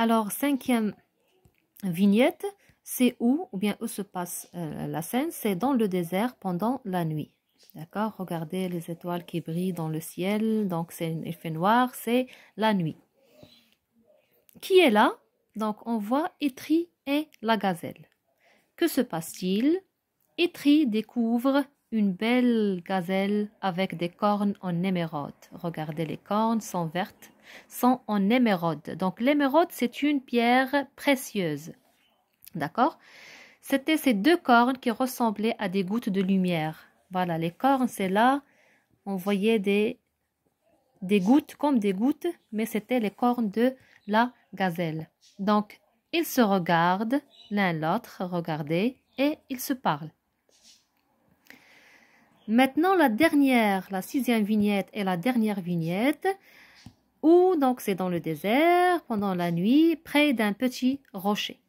Alors, cinquième vignette, c'est où ou bien où se passe euh, la scène C'est dans le désert pendant la nuit. D'accord Regardez les étoiles qui brillent dans le ciel. Donc, c'est un effet noir, c'est la nuit. Qui est là Donc, on voit Etri et la gazelle. Que se passe-t-il Etri découvre une belle gazelle avec des cornes en émeraude. Regardez, les cornes sont vertes, sont en émeraude. Donc l'émeraude, c'est une pierre précieuse. D'accord C'était ces deux cornes qui ressemblaient à des gouttes de lumière. Voilà, les cornes, c'est là, on voyait des, des gouttes comme des gouttes, mais c'était les cornes de la gazelle. Donc, ils se regardent l'un l'autre, regardez, et ils se parlent. Maintenant, la dernière, la sixième vignette et la dernière vignette, où donc c'est dans le désert, pendant la nuit, près d'un petit rocher.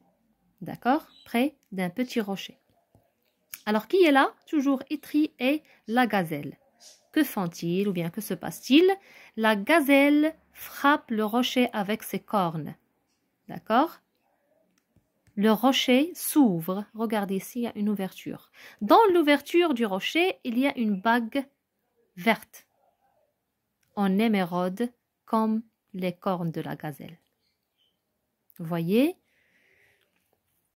D'accord Près d'un petit rocher. Alors, qui est là Toujours Itri et la gazelle. Que font-ils ou bien que se passe-t-il La gazelle frappe le rocher avec ses cornes. D'accord le rocher s'ouvre. Regardez ici, il y a une ouverture. Dans l'ouverture du rocher, il y a une bague verte en émeraude comme les cornes de la gazelle. Vous voyez,